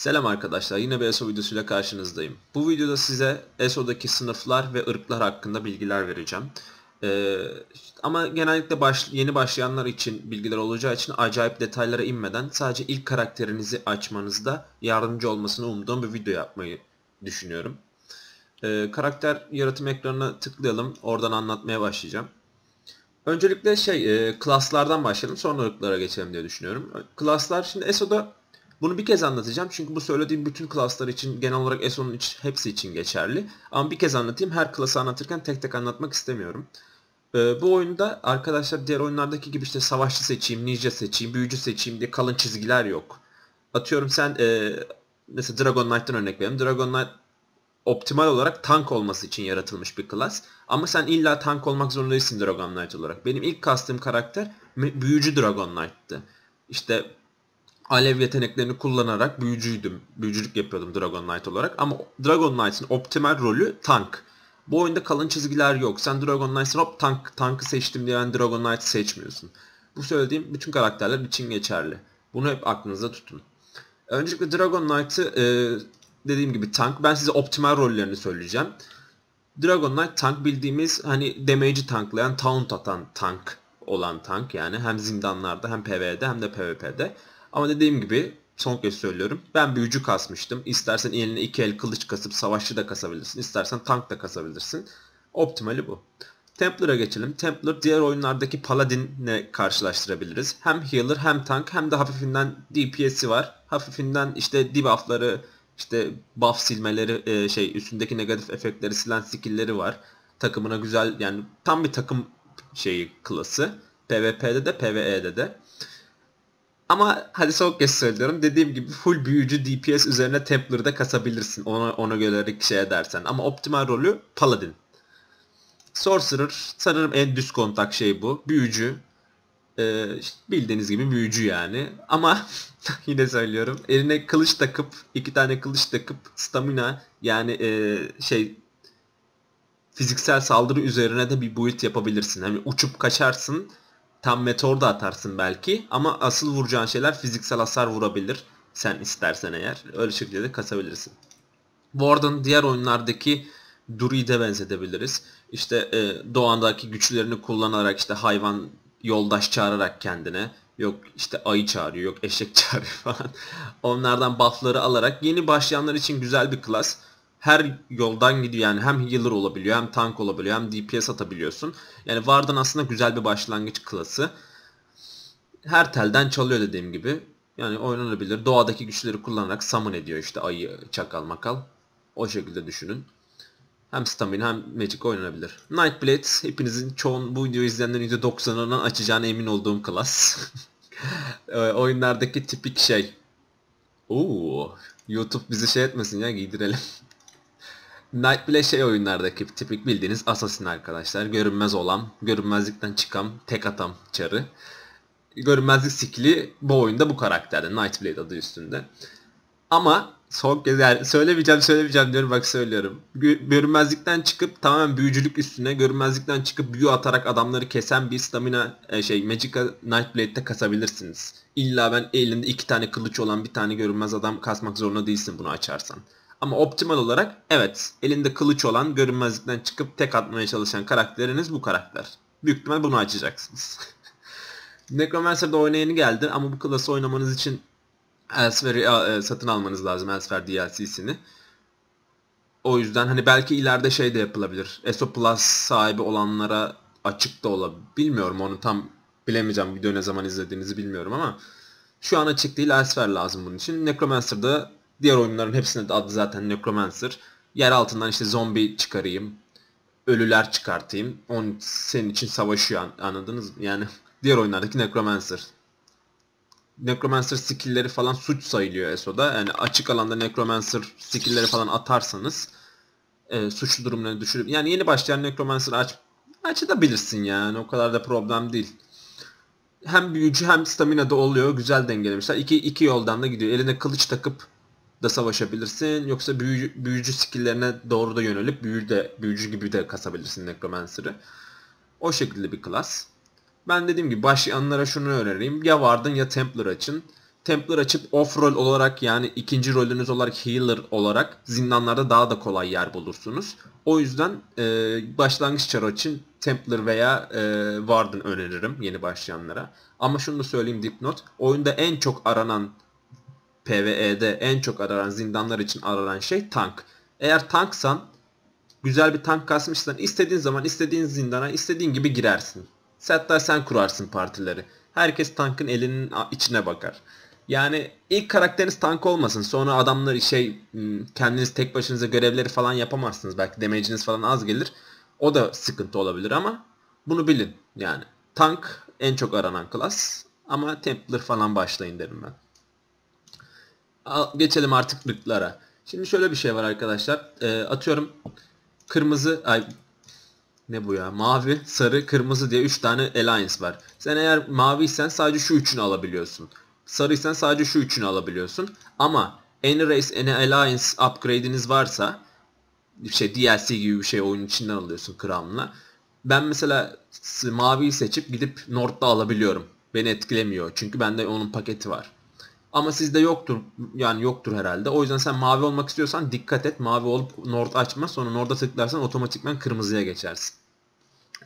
Selam arkadaşlar yine bir ESO videosuyla karşınızdayım. Bu videoda size ESO'daki sınıflar ve ırklar hakkında bilgiler vereceğim. Ee, ama genellikle baş, yeni başlayanlar için bilgiler olacağı için acayip detaylara inmeden sadece ilk karakterinizi açmanızda yardımcı olmasını umduğum bir video yapmayı düşünüyorum. Ee, karakter yaratım ekranına tıklayalım. Oradan anlatmaya başlayacağım. Öncelikle şey, e, klaslardan başlayalım sonra ırklara geçelim diye düşünüyorum. Klaslar şimdi ESO'da bunu bir kez anlatacağım çünkü bu söylediğim bütün klaslar için genel olarak ESO'nun hepsi için geçerli. Ama bir kez anlatayım her klası anlatırken tek tek anlatmak istemiyorum. Ee, bu oyunda arkadaşlar diğer oyunlardaki gibi işte savaşçı seçeyim, ninja seçeyim, büyücü seçeyim diye kalın çizgiler yok. Atıyorum sen e, mesela Dragon Knight'tan örnek verelim. Dragon Knight optimal olarak tank olması için yaratılmış bir klas. Ama sen illa tank olmak zorundaysın Dragon Knight olarak. Benim ilk kastığım karakter büyücü Dragon Knight'tı. İşte alev yeteneklerini kullanarak büyücüydüm. Büyücülük yapıyordum Dragon Knight olarak. Ama Dragon Knight'ın optimal rolü tank. Bu oyunda kalın çizgiler yok. Sen Dragon Knight'ın hop tank, tankı seçtim diye Dragon Knight'ı seçmiyorsun. Bu söylediğim bütün karakterler için geçerli. Bunu hep aklınızda tutun. Öncelikle Dragon Knight'ı e, dediğim gibi tank. Ben size optimal rollerini söyleyeceğim. Dragon Knight tank bildiğimiz hani damage'i tanklayan, taunt atan tank olan tank yani. Hem zindanlarda hem PvE'de hem de PvP'de. Ama dediğim gibi son kez söylüyorum. Ben bir büyücü kasmıştım. İstersen eline iki el kılıç kasıp savaşçı da kasabilirsin. İstersen tank da kasabilirsin. Optimali bu. Templar'a geçelim. Templar diğer oyunlardaki Paladin'le karşılaştırabiliriz. Hem healer hem tank hem de hafifinden DPS'i var. Hafifinden işte debuff'ları işte buff silmeleri e, şey üstündeki negatif efektleri silen skill'leri var. Takımına güzel yani tam bir takım şeyi klası. PvP'de de PvE'de de. Ama hadi son kez söylüyorum. Dediğim gibi full büyücü DPS üzerine Templar'da kasabilirsin. Ona, ona göre şey edersen. Ama optimal rolü Paladin. Sorcerer sanırım en düz kontak şey bu. Büyücü. Ee, işte bildiğiniz gibi büyücü yani. Ama yine söylüyorum. Eline kılıç takıp, iki tane kılıç takıp stamina yani e, şey fiziksel saldırı üzerine de bir build yapabilirsin. Hani uçup kaçarsın Tam meteor da atarsın belki ama asıl vuracağın şeyler fiziksel hasar vurabilir. Sen istersen eğer. Öyle şekilde de kasabilirsin. Bu diğer oyunlardaki Druid'e benzetebiliriz. İşte e, doğandaki güçlerini kullanarak işte hayvan yoldaş çağırarak kendine yok işte ayı çağırıyor, yok eşek çağırıyor falan. Onlardan buff'ları alarak yeni başlayanlar için güzel bir klas her yoldan gidiyor. Yani hem healer olabiliyor hem tank olabiliyor hem DPS atabiliyorsun. Yani Vardan aslında güzel bir başlangıç klası. Her telden çalıyor dediğim gibi. Yani oynanabilir. Doğadaki güçleri kullanarak summon ediyor işte ayı, çakal, makal. O şekilde düşünün. Hem stamina hem magic oynanabilir. Nightblade hepinizin çoğun bu videoyu izleyenlerin %90'ından açacağına emin olduğum klas. Ee, oyunlardaki tipik şey. Oo, YouTube bizi şey etmesin ya giydirelim. Knight bile şey oyunlardaki tipik bildiğiniz assassin arkadaşlar. Görünmez olan, görünmezlikten çıkan, tek atam çarı. Görünmezlik skill'i bu oyunda bu karakterde. Nightblade adı üstünde. Ama son kez yani söylemeyeceğim söylemeyeceğim diyorum bak söylüyorum. Görünmezlikten çıkıp tamamen büyücülük üstüne görünmezlikten çıkıp büyü atarak adamları kesen bir stamina e, şey Magica Nightblade'de kasabilirsiniz. İlla ben elinde iki tane kılıç olan bir tane görünmez adam kasmak zorunda değilsin bunu açarsan. Ama optimal olarak evet elinde kılıç olan görünmezlikten çıkıp tek atmaya çalışan karakteriniz bu karakter. Büyük ihtimal bunu açacaksınız. Necromancer'da oynayanı geldi ama bu klası oynamanız için Elsewhere e, satın almanız lazım Elsewhere DLC'sini. O yüzden hani belki ileride şey de yapılabilir. ESO Plus sahibi olanlara açık da olabilir. Bilmiyorum onu tam bilemeyeceğim video ne zaman izlediğinizi bilmiyorum ama şu an açık değil Elsewhere lazım bunun için. Necromancer'da Diğer oyunların hepsinde de adı zaten Necromancer. Yer altından işte zombi çıkarayım. Ölüler çıkartayım. on senin için savaşıyor anladınız mı? Yani diğer oyunlardaki Necromancer. Necromancer skill'leri falan suç sayılıyor ESO'da. Yani açık alanda Necromancer skill'leri falan atarsanız e, suçlu durumlarını düşürüp yani yeni başlayan Necromancer aç açabilirsin yani o kadar da problem değil. Hem büyücü hem stamina da oluyor. Güzel dengelemişler. İki, iki yoldan da gidiyor. Eline kılıç takıp da savaşabilirsin yoksa büyücü, büyücü skilllerine doğru da yönelip büyü de, büyücü gibi de kasabilirsin Necromancer'ı. O şekilde bir klas. Ben dediğim gibi başlayanlara şunu önereyim. Ya Warden ya Templar açın. Templar açıp off rol olarak yani ikinci rolünüz olarak healer olarak zindanlarda daha da kolay yer bulursunuz. O yüzden e, başlangıç çarı için Templar veya e, Warden öneririm yeni başlayanlara. Ama şunu da söyleyeyim dipnot. Oyunda en çok aranan PvE'de en çok aranan zindanlar için aranan şey tank. Eğer tanksan güzel bir tank kasmışsan istediğin zaman istediğin zindana istediğin gibi girersin. Hatta sen kurarsın partileri. Herkes tankın elinin içine bakar. Yani ilk karakteriniz tank olmasın. Sonra adamlar şey hmm, kendiniz tek başınıza görevleri falan yapamazsınız. Belki damage'iniz falan az gelir. O da sıkıntı olabilir ama bunu bilin yani. Tank en çok aranan klas ama Templar falan başlayın derim ben geçelim artık bıklara. Şimdi şöyle bir şey var arkadaşlar. E, atıyorum kırmızı ay ne bu ya? Mavi, sarı, kırmızı diye 3 tane alliance var. Sen eğer maviysen sadece şu üçünü alabiliyorsun. Sarıysan sadece şu üçünü alabiliyorsun. Ama any race any alliance upgrade'iniz varsa bir şey DLC gibi bir şey oyun içinden alıyorsun kramla. Ben mesela maviyi seçip gidip North'ta alabiliyorum. Beni etkilemiyor. Çünkü bende onun paketi var. Ama sizde yoktur. Yani yoktur herhalde. O yüzden sen mavi olmak istiyorsan dikkat et. Mavi olup Nord açma. Sonra Nord'a tıklarsan otomatikman kırmızıya geçersin.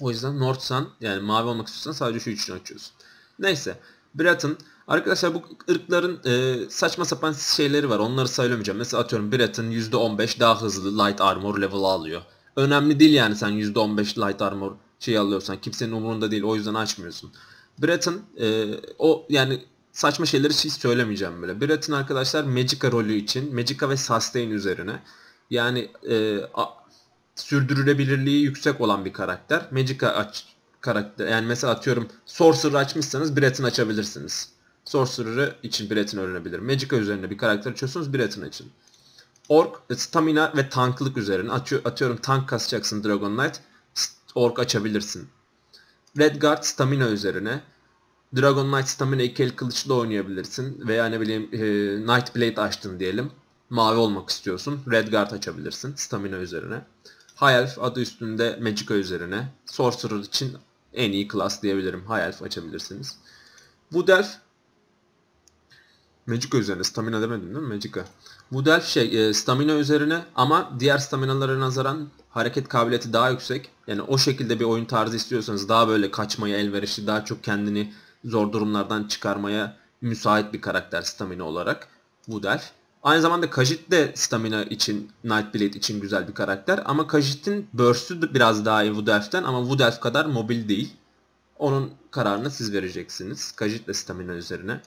O yüzden Nord'san yani mavi olmak istiyorsan sadece şu üçünü açıyorsun. Neyse. Breton Arkadaşlar bu ırkların e, saçma sapan şeyleri var. Onları söylemeyeceğim. Mesela atıyorum Bretton %15 daha hızlı light armor level alıyor. Önemli değil yani sen %15 light armor şey alıyorsan. Kimsenin umurunda değil. O yüzden açmıyorsun. Breton e, o yani saçma şeyleri hiç söylemeyeceğim böyle. Brett'in arkadaşlar Magica rolü için Magica ve Sustain üzerine yani e, a, sürdürülebilirliği yüksek olan bir karakter. Magica aç karakter yani mesela atıyorum Sorcerer açmışsanız Brett'in açabilirsiniz. Sorcerer'ı için Brett'in öğrenebilir. Magica üzerine bir karakter açıyorsunuz Brett'in için. Ork, e, stamina ve tanklık üzerine. Atıyor, atıyorum tank kasacaksın Dragon Knight. Ork açabilirsin. Redguard stamina üzerine. Dragon Knight stamina ikili kılıçla oynayabilirsin. Veya ne bileyim e, Knight Blade açtın diyelim. Mavi olmak istiyorsun. Red Guard açabilirsin stamina üzerine. High Elf adı üstünde Magica üzerine. Sorcerer için en iyi class diyebilirim. High Elf açabilirsiniz. Bu delf Magica üzerine stamina demedim değil mi Magica? Bu delf şey e, stamina üzerine ama diğer staminalara nazaran hareket kabiliyeti daha yüksek. Yani o şekilde bir oyun tarzı istiyorsanız daha böyle kaçmaya elverişli, daha çok kendini zor durumlardan çıkarmaya müsait bir karakter stamina olarak Vudel. Aynı zamanda Kajit de stamina için, Nightblade için güzel bir karakter. Ama Kajit'in burst'ü biraz daha iyi Woodelf'den ama Woodelf kadar mobil değil. Onun kararını siz vereceksiniz. Kajit de stamina üzerine.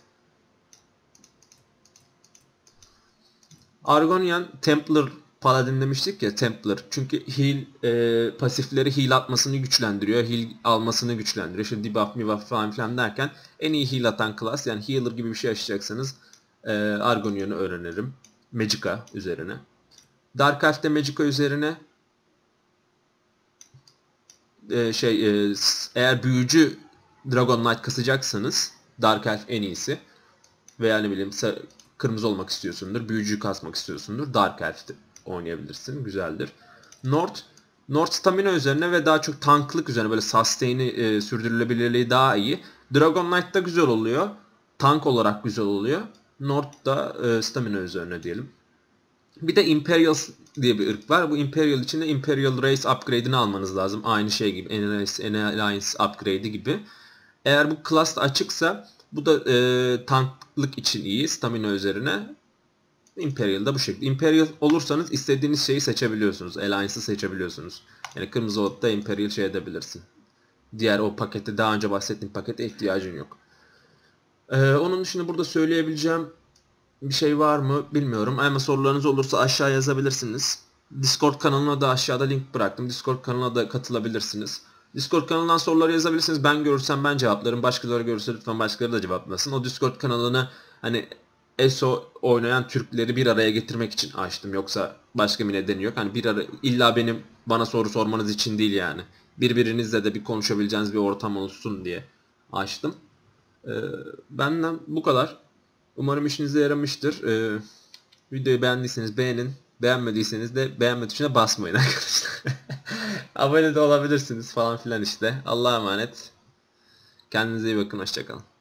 Argonian Templar Paladin demiştik ya Templar. Çünkü heal e, pasifleri heal atmasını güçlendiriyor. Heal almasını güçlendiriyor. Şimdi debuff, mibuff falan filan derken en iyi heal atan klas, yani healer gibi bir şey açacaksanız e, Argonion'u öğrenirim. Magica üzerine. Dark Elf'te Magica üzerine e, şey e, eğer büyücü Dragon Knight kasacaksanız Dark Elf en iyisi. Veya ne bileyim kırmızı olmak istiyorsundur, büyücüyü kasmak istiyorsundur, Dark Elf'ti oynayabilirsin. Güzeldir. Nord, Nord stamina üzerine ve daha çok tanklık üzerine böyle sustain'i e, sürdürülebilirliği daha iyi. Dragon Knight da güzel oluyor. Tank olarak güzel oluyor. Nord da e, stamina üzerine diyelim. Bir de Imperial diye bir ırk var. Bu Imperial içinde Imperial Race upgrade'ini almanız lazım. Aynı şey gibi. Alliance, Alliance upgrade'i gibi. Eğer bu class açıksa bu da e, tanklık için iyi stamina üzerine. Imperial da bu şekilde. Imperial olursanız istediğiniz şeyi seçebiliyorsunuz. Alliance'ı seçebiliyorsunuz. Yani kırmızı olup Imperial şey edebilirsin. Diğer o pakette daha önce bahsettiğim pakete ihtiyacın yok. Ee, onun dışında burada söyleyebileceğim bir şey var mı bilmiyorum. Ama sorularınız olursa aşağı yazabilirsiniz. Discord kanalına da aşağıda link bıraktım. Discord kanalına da katılabilirsiniz. Discord kanalından soruları yazabilirsiniz. Ben görürsem ben cevaplarım. Başkaları görürse lütfen başkaları da cevaplasın. O Discord kanalını hani ESO oynayan Türkleri bir araya getirmek için açtım. Yoksa başka bir nedeni yok. Hani bir ara illa benim bana soru sormanız için değil yani. Birbirinizle de bir konuşabileceğiniz bir ortam olsun diye açtım. Ee, benden bu kadar. Umarım işinize yaramıştır. Ee, videoyu beğendiyseniz beğenin. Beğenmediyseniz de beğenme tuşuna basmayın arkadaşlar. Abone de olabilirsiniz falan filan işte. Allah'a emanet. Kendinize iyi bakın. Hoşçakalın.